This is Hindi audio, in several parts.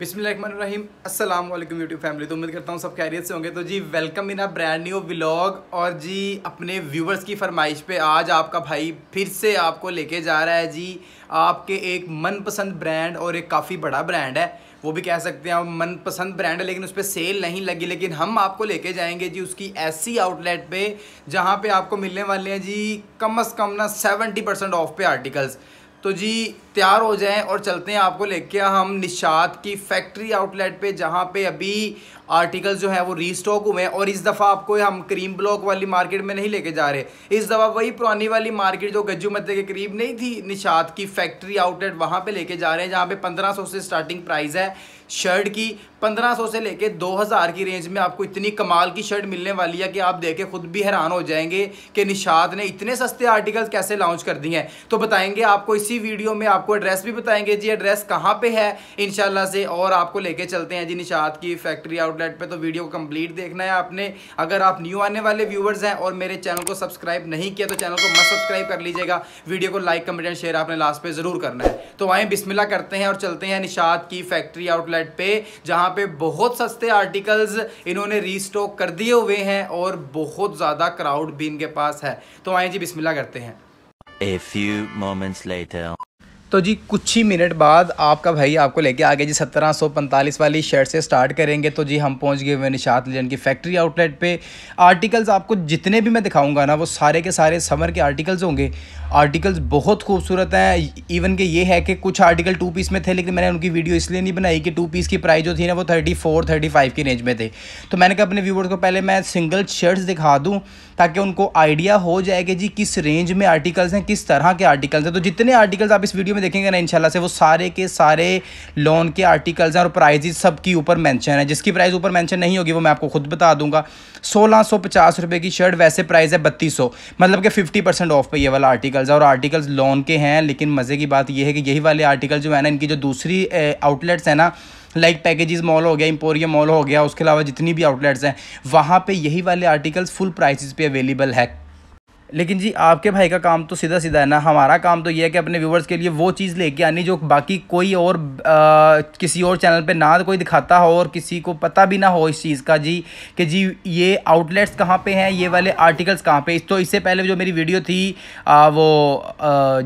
बिस्मिल्लाहिर्रहमानिर्रहीम अस्सलाम वालेकुम यूट्यूब फैमिली तो उम्मीद करता हूँ सब कैरियर से होंगे तो जी welcome in a brand new vlog और जी अपने व्यूवर्स की फरमाइश पे आज आपका भाई फिर से आपको लेके जा रहा है जी आपके एक मनपसंद ब्रांड और एक काफ़ी बड़ा ब्रांड है वो भी कह सकते हैं मनपसंद ब्रांड है लेकिन उस पर सेल नहीं लगी लेकिन हम आपको लेके जाएंगे जी उसकी ऐसी आउटलेट पर जहाँ पर आपको मिलने वाले हैं जी कम अज़ कम ना सेवेंटी परसेंट ऑफ पे आर्टिकल्स तो जी तैयार हो जाएं और चलते हैं आपको लेके हम निशात की फैक्ट्री आउटलेट पे जहाँ पे अभी आर्टिकल जो है वो रीस्टॉक हुए हैं और इस दफ़ा आपको हम करीम ब्लॉक वाली मार्केट में नहीं लेके जा रहे इस दफ़ा वही पुरानी वाली मार्केट जो गज्जू मध्य के करीब नहीं थी निशात की फैक्ट्री आउटलेट वहाँ पे लेके जा रहे हैं जहाँ पे 1500 से स्टार्टिंग प्राइस है शर्ट की 1500 से लेके 2000 की रेंज में आपको इतनी कमाल की शर्ट मिलने वाली है कि आप देखे खुद भी हैरान हो जाएंगे कि निशात ने इतने सस्ते आर्टिकल कैसे लॉन्च कर दिए हैं तो बताएंगे आपको इसी वीडियो में आप आपको एड्रेस भी बताएंगे जी एड्रेस कहाँ पे है इनशाला से और आपको लेके चलते हैं जी निशात की फैक्ट्री आउटलेट पे तो वीडियो को कंप्लीट देखना है आपने अगर आप न्यू आने वाले व्यूवर्स हैं और मेरे चैनल को सब्सक्राइब नहीं किया तो चैनल को मत सब्सक्राइब कर लीजिएगा वीडियो को लाइक कमेंट एंड शेयर आपने लास्ट पे ज़रूर करना है तो आएँ बिस्मिल्ला करते हैं और चलते हैं निशात की फैक्ट्री आउटलेट पे जहाँ पे बहुत सस्ते आर्टिकल्स इन्होंने रीस्टॉक कर दिए हुए हैं और बहुत ज़्यादा क्राउड भी इनके पास है तो आए जी बिस्मिल्ला करते हैं A few moments later. तो जी कुछ ही मिनट बाद आपका भाई आपको लेके आ गया जी सत्रह सौ पैंतालीस वाली शर्ट से स्टार्ट करेंगे तो जी हम पहुंच गए हुए निशात लीजन की फैक्ट्री आउटलेट पे आर्टिकल्स आपको जितने भी मैं दिखाऊंगा ना वो सारे के सारे समर के आर्टिकल्स होंगे आर्टिकल्स बहुत खूबसूरत हैं इवन के ये है कि कुछ आर्टिकल टू पीस में थे लेकिन मैंने उनकी वीडियो इसलिए नहीं बनाई कि टू पीस की प्राइस जो थी ना वो थर्टी फोर थर्टी फाइव की रेंज में थे तो मैंने कहा अपने व्यूवर्स को पहले मैं सिंगल शर्ट्स दिखा दूँ ताकि उनको आइडिया हो जाए कि जी किस रेंज में आर्टिकल्स हैं किस तरह के आर्टिकल्स हैं तो जितने आर्टिकल्स आप इस वीडियो में में देखेंगे ना इनशाला से वो सारे के सारे लोन के आर्टिकल्स हैं और प्राइजेज सबकी ऊपर मैंशन है जिसकी प्राइस ऊपर मैंशन नहीं होगी वो मैं आपको खुद बता दूंगा सोलह सौ पचास रुपये की शर्ट वैसे प्राइस है बत्तीस सौ मतलब कि फिफ्टी परसेंट ऑफ पे ये वाला आर्टिकल्स है और आर्टिकल्स लोन के हैं लेकिन मज़े की बात ये है कि यही वाले आर्टिकल जो है ना इनकी जो दूसरी आउटलेट्स हैं ना लाइक पैकेजेस मॉल हो गया इम्पोरियम मॉल हो गया उसके अलावा जितनी भी आउटलेट्स हैं वहाँ पे यही वाले आर्टिकल्स फुल प्राइसेस पे अवेलेबल है लेकिन जी आपके भाई का काम तो सीधा सीधा है ना हमारा काम तो ये है कि अपने व्यूवर्स के लिए वो चीज़ लेके आनी जो बाकी कोई और आ, किसी और चैनल पे ना कोई दिखाता हो और किसी को पता भी ना हो इस चीज़ का जी कि जी ये आउटलेट्स कहाँ पे हैं ये वाले आर्टिकल्स कहाँ पे तो इससे पहले जो मेरी वीडियो थी आ, वो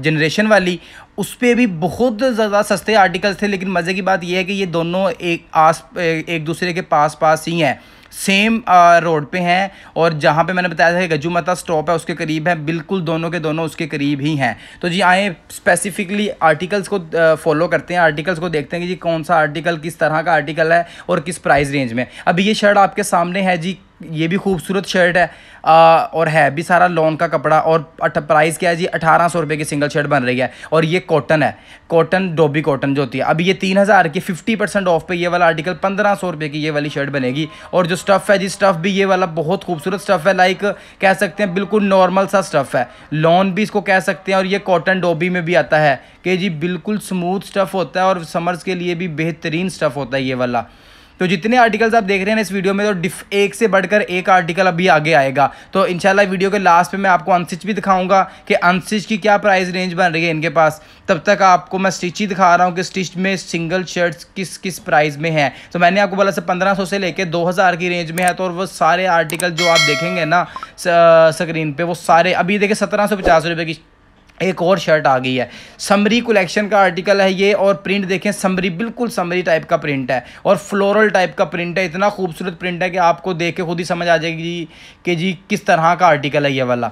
जनरेशन वाली उस पर भी बहुत ज़्यादा सस्ते आर्टिकल्स थे लेकिन मज़े की बात यह है कि ये दोनों एक आस एक दूसरे के पास पास ही हैं सेम रोड पे हैं और जहाँ पे मैंने बताया था कि गजू माता स्टॉप है उसके करीब है बिल्कुल दोनों के दोनों उसके करीब ही हैं तो जी आए स्पेसिफिकली आर्टिकल्स को फॉलो करते हैं आर्टिकल्स को देखते हैं कि जी कौन सा आर्टिकल किस तरह का आर्टिकल है और किस प्राइस रेंज में अभी ये शर्ट आपके सामने है जी ये भी खूबसूरत शर्ट है आ, और है भी सारा लॉन का कपड़ा और प्राइस क्या है जी अठारह सौ रुपये की सिंगल शर्ट बन रही है और ये कॉटन है कॉटन डोबी कॉटन जो होती है अब ये तीन हज़ार की फिफ्टी परसेंट ऑफ पे ये वाला आर्टिकल पंद्रह सौ रुपये की ये वाली शर्ट बनेगी और जो स्टफ़ है जी स्टफ़ भी ये वाला बहुत खूबसूरत स्टफ़ है लाइक कह सकते हैं बिल्कुल नॉर्मल सा स्टफ़ है लॉन भी इसको कह सकते हैं और ये कॉटन डोबी में भी आता है कि जी बिल्कुल स्मूथ स्टफ़ होता है और समर्स के लिए भी बेहतरीन स्टफ़ होता है ये वाला तो जितने आर्टिकल्स आप देख रहे हैं इस वीडियो में तो एक से बढ़कर एक आर्टिकल अभी आगे आएगा तो इनशाला वीडियो के लास्ट में मैं आपको अनस्टिच भी दिखाऊंगा कि अनस्टिच की क्या प्राइस रेंज बन रही है इनके पास तब तक आपको मैं स्टिच ही दिखा रहा हूँ कि स्टिच में सिंगल शर्ट्स किस किस प्राइस में है तो मैंने आपको बोला से पंद्रह से लेकर दो की रेंज में है तो और वो सारे आर्टिकल जो आप देखेंगे ना स्क्रीन पर वो सारे अभी देखें सत्रह सौ की एक और शर्ट आ गई है समरी कलेक्शन का आर्टिकल है ये और प्रिंट देखें समरी बिल्कुल समरी टाइप का प्रिंट है और फ्लोरल टाइप का प्रिंट है इतना खूबसूरत प्रिंट है कि आपको देख के खुद ही समझ आ जाएगी कि जी किस तरह का आर्टिकल है ये वाला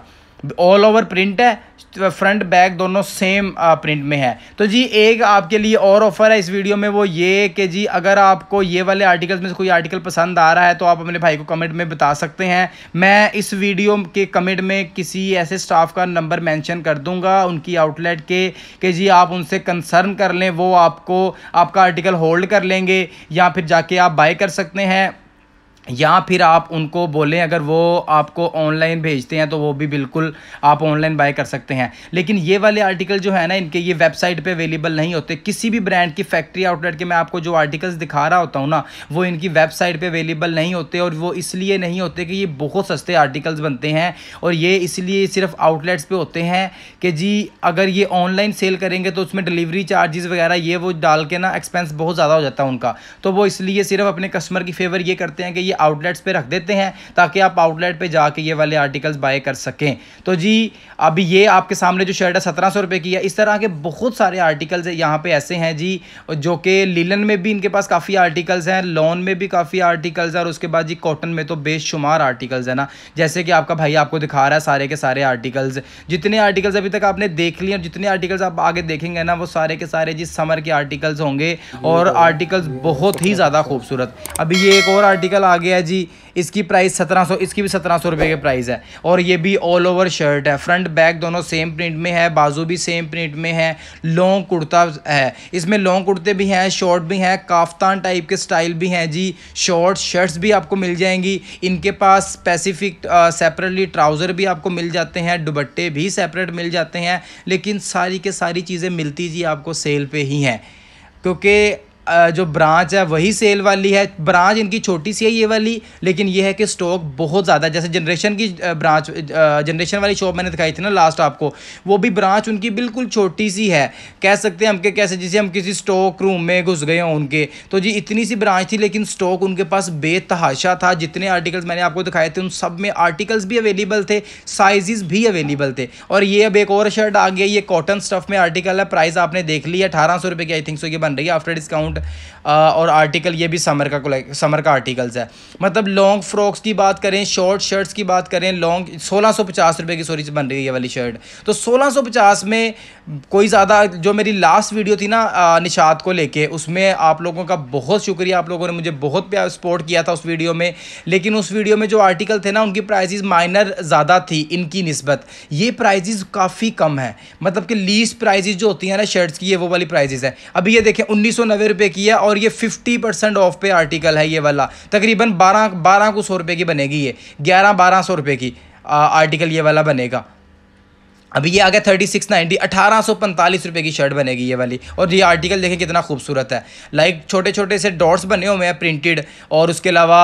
ऑल ओवर प्रिंट है फ्रंट बैक दोनों सेम प्रिंट में है तो जी एक आपके लिए और ऑफर है इस वीडियो में वो ये कि जी अगर आपको ये वाले आर्टिकल्स में से कोई आर्टिकल पसंद आ रहा है तो आप अपने भाई को कमेंट में बता सकते हैं मैं इस वीडियो के कमेंट में किसी ऐसे स्टाफ का नंबर मेंशन कर दूंगा उनकी आउटलेट के कि जी आप उनसे कंसर्न कर लें वो आपको आपका आर्टिकल होल्ड कर लेंगे या फिर जाके आप बाय कर सकते हैं या फिर आप उनको बोलें अगर वो आपको ऑनलाइन भेजते हैं तो वो भी बिल्कुल आप ऑनलाइन बाय कर सकते हैं लेकिन ये वाले आर्टिकल जो है ना इनके ये वेबसाइट पे अवेलेबल नहीं होते किसी भी ब्रांड की फैक्ट्री आउटलेट के मैं आपको जो आर्टिकल्स दिखा रहा होता हूँ ना वो इनकी वेबसाइट पर अवेलेबल नहीं होते और वो इसलिए नहीं होते कि ये बहुत सस्ते आर्टिकल्स बनते हैं और ये इसलिए सिर्फ आउटलेट्स पर होते हैं कि जी अगर ये ऑनलाइन सेल करेंगे तो उसमें डिलीवरी चार्जेस वगैरह ये वो डाल के ना एक्सपेंस बहुत ज़्यादा हो जाता है उनका तो वो इसलिए सिर्फ अपने कस्टमर की फेवर ये करते हैं कि ये ये आउटलेट्स पे रख देते हैं ताकि आप आउटलेट पे जाके ये वाले आर्टिकल्स बाय कर सकें तो जी अभी ये आपके सामने जो शर्ट है सत्रह सौ रुपये की है इस तरह के बहुत सारे आर्टिकल्स यहाँ पे ऐसे हैं जी जो कि लिलन में भी इनके पास काफ़ी आर्टिकल्स हैं लॉन में भी काफ़ी आर्टिकल्स हैं और उसके बाद जी कॉटन में तो बेशुमार आर्टिकल्स हैं ना जैसे कि आपका भाई आपको दिखा रहा है सारे के सारे आर्टिकल्स जितने आर्टिकल्स अभी तक आपने देख लिए और जितने आर्टिकल्स आप आगे देखेंगे ना वो सारे के सारे जी समर के आर्टिकल्स होंगे और आर्टिकल्स तो तो बहुत ही ज़्यादा खूबसूरत अभी ये एक और आर्टिकल आ गया जी इसकी प्राइस सत्रह सौ इसकी भी सत्रह सौ रुपये प्राइस है और ये भी ऑल ओवर शर्ट है फ्रंट बैक दोनों सेम प्रिंट में है बाजू भी सेम प्रिंट में है लॉन्ग कुर्ता है इसमें लॉन्ग कुर्ते भी हैं शॉर्ट भी हैं काफ्तान टाइप के स्टाइल भी हैं जी शॉर्ट शर्ट्स भी आपको मिल जाएंगी इनके पास स्पेसिफिक सेपरेटली ट्राउज़र भी आपको मिल जाते हैं दुबट्टे भी सेपरेट मिल जाते हैं लेकिन सारी के सारी चीज़ें मिलती जी आपको सेल पर ही हैं क्योंकि जो ब्रांच है वही सेल वाली है ब्रांच इनकी छोटी सी है ये वाली लेकिन ये है कि स्टॉक बहुत ज़्यादा जैसे जनरेशन की ब्रांच जनरेशन वाली शॉप मैंने दिखाई थी ना लास्ट आपको वो भी ब्रांच उनकी बिल्कुल छोटी सी है कह सकते हैं हम के कैसे जैसे हम किसी स्टॉक रूम में घुस गए हों उनके तो जी इतनी सी ब्रांच थी लेकिन स्टॉक उनके पास बेतहाशा था जितने आर्टिकल्स मैंने आपको दिखाए थे उन सब में आर्टिकल्स भी अवेलेबल थे साइज़ भी अवेलेबल थे और ये अब एक और शर्ट आ गया ये कॉटन स्टफ़ में आर्टिकल है प्राइस आपने देख ली है अठारह सौ रुपये की आई थिंक सो ये बन रही है आफ्टर डिस्काउंट अराउंड uh, और आर्टिकल ये भी समर का समर का आर्टिकल्स है मतलब लॉन्ग फ्रॉक्स की बात करें शॉर्ट शर्ट्स की बात करें लॉन्ग सोलह सौ की सॉरी बन रही है वाली शर्ट तो सोलह सौ पचास में कोई ज़्यादा जो मेरी लास्ट वीडियो थी ना uh, निषाद को लेके उसमें आप लोगों का बहुत शुक्रिया आप लोगों ने मुझे बहुत प्यार सपोर्ट किया था उस वीडियो में लेकिन उस वीडियो में जो आर्टिकल थे ना उनकी प्राइजेज़ माइनर ज़्यादा थी इनकी नस्बत ये प्राइजेज़ काफ़ी कम है मतलब कि लीस्ट प्राइजेज़ जो होती हैं ना शर्ट्स की ये वो वाली प्राइजेज़ है अभी ये देखें उन्नीस सौ नब्बे पे की है और ये फिफ्टी परसेंट ऑफ पे आर्टिकल है ये वाला तकरीबन बारह बारह को सौ रुपये की बनेगी ये ग्यारह बारह सौ रुपये की आ, आर्टिकल ये वाला बनेगा अभी ये आ गया थर्टी सिक्स नाइन्टी अठारह सौ पैंतालीस रुपये की शर्ट बनेगी ये वाली और ये आर्टिकल देखें कितना खूबसूरत है लाइक छोटे छोटे से डॉट्स बने हुए हैं प्रिंटेड और उसके अलावा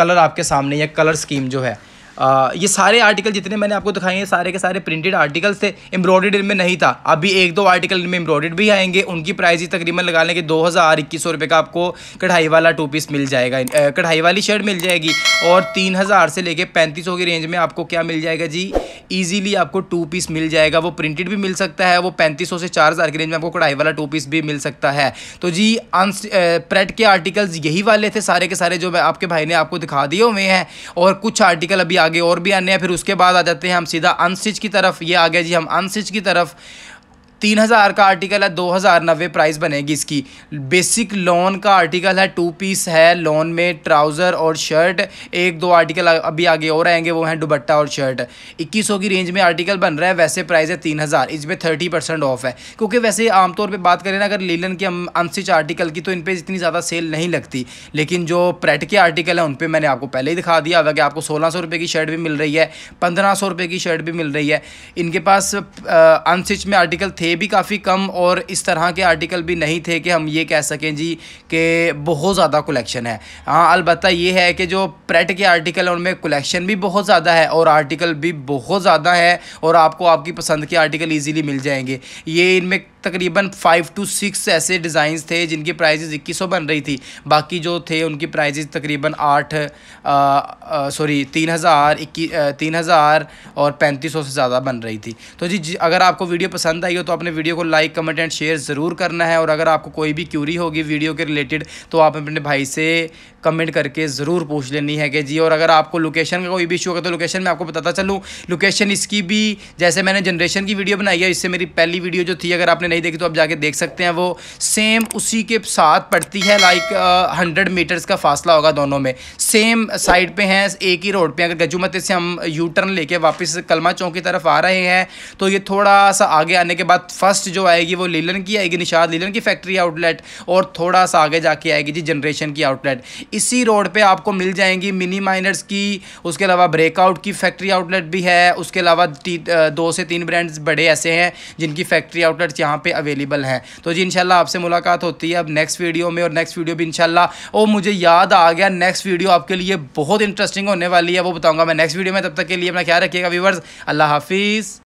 कलर आपके सामने या कलर स्कीम जो है आ, ये सारे आर्टिकल जितने मैंने आपको दिखाए हैं सारे के सारे प्रिंटेड आर्टिकल्स थे एम्ब्रॉयडेड इनमें नहीं था अभी एक दो आर्टिकल इनमें एम्ब्रॉयडेड भी आएंगे उनकी प्राइस ही तकरीबन लगा लेंगे दो हज़ार इक्कीस सौ रुपये का आपको कढ़ाई वाला टू पीस मिल जाएगा कढ़ाई वाली शर्ट मिल जाएगी और तीन हज़ार से लेके पैंतीस सौ की रेंज में आपको क्या मिल जाएगा जी ईजिली आपको टू पीस मिल जाएगा वो प्रिंटेड भी मिल सकता है वो पैंतीस सौ से चार हज़ार की रेंज में आपको कढ़ाई वाला टू पीस भी मिल सकता है तो जी प्रेट के आर्टिकल्स यही वाले थे सारे के सारे जो आपके भाई ने आपको दिखा दिए हुए हैं और कुछ आर्टिकल अभी आगे और भी अन्य फिर उसके बाद आ जाते हैं हम सीधा अनसिच की तरफ ये आ गया जी हम अनसिच की तरफ तीन हज़ार का आर्टिकल है दो हज़ार नब्बे प्राइस बनेगी इसकी बेसिक लॉन का आर्टिकल है टू पीस है लॉन में ट्राउज़र और शर्ट एक दो आर्टिकल अभी आगे और आएंगे वो हैं दुबट्टा और शर्ट इक्कीस की रेंज में आर्टिकल बन रहा है वैसे प्राइस है तीन हज़ार इसमें थर्टी परसेंट ऑफ है क्योंकि वैसे आमतौर पर बात करें ना अगर लीलन के अनस्टिच आर्टिकल की तो इन पर इतनी ज़्यादा सेल नहीं लगती लेकिन जो प्रेट के आर्टिकल हैं उन पर मैंने आपको पहले ही दिखा दिया अगर आपको सोलह सौ रुपये की शर्ट भी मिल रही है पंद्रह सौ रुपये की शर्ट भी मिल रही है इनके पास अनस्टिच में आर्टिकल थे थे भी काफ़ी कम और इस तरह के आर्टिकल भी नहीं थे कि हम ये कह सकें जी कि बहुत ज़्यादा कलेक्शन है हाँ अलबत् ये है कि जो प्रेट के आर्टिकल हैं उनमें कलेक्शन भी बहुत ज़्यादा है और आर्टिकल भी बहुत ज़्यादा है और आपको आपकी पसंद के आर्टिकल ईजिली मिल जाएंगे ये इनमें तकरीबन फाइव टू सिक्स ऐसे डिज़ाइंस थे जिनकी प्राइजेज़ इक्कीस बन रही थी बाकी जो थे उनकी प्राइजेज़ तकरीबन आठ सॉरी तीन हज़ार इक्की तीन हज़ार और पैंतीस सौ से ज़्यादा बन रही थी तो जी, अगर आपको वीडियो पसंद आई हो तो अपने वीडियो को लाइक कमेंट एंड शेयर ज़रूर करना है और अगर आपको कोई भी क्यूरी होगी वीडियो के रिलेटेड तो आप अपने भाई से कमेंट करके ज़रूर पूछ लेनी है कि जी और अगर आपको लोकेशन का कोई भी इशू होगा तो लोकेशन मैं आपको बताता चलूँ लोकेशन इसकी भी जैसे मैंने जनरेशन की वीडियो बनाई है इससे मेरी पहली वीडियो जो थी अगर आपने नहीं देखी तो आप जाके देख सकते हैं वो सेम उसी के साथ पड़ती है लाइक हंड्रेड मीटर्स का फासला होगा दोनों में सेम साइड पे हैं एक ही रोड पे अगर गजुमते से हम यू टर्न लेके वापस कलमा चौक की तरफ आ रहे हैं तो ये थोड़ा सा आगे आने के बाद फर्स्ट जो आएगी वो लीलन की आएगी निशाद लीलन की फैक्ट्री आउटलेट और थोड़ा सा आगे जाके आएगी जी जनरेशन की आउटलेट इसी रोड पर आपको मिल जाएंगी मिनी माइनर्स की उसके अलावा ब्रेकआउट की फैक्ट्री आउटलेट भी है उसके अलावा uh, दो से तीन ब्रांड्स बड़े ऐसे हैं जिनकी फैक्ट्री आउटलेट्स यहाँ पे अवेलेबल है तो जी इनशाला आपसे मुलाकात होती है अब नेक्स्ट वीडियो में और नेक्स्ट वीडियो भी इनशाला वो मुझे याद आ गया नेक्स्ट वीडियो आपके लिए बहुत इंटरेस्टिंग होने वाली है वो बताऊँगा मैं नेक्स्ट वीडियो में तब तक के लिए अपना ख्याल रखिएगा व्यवर्स अल्लाह हाफिज़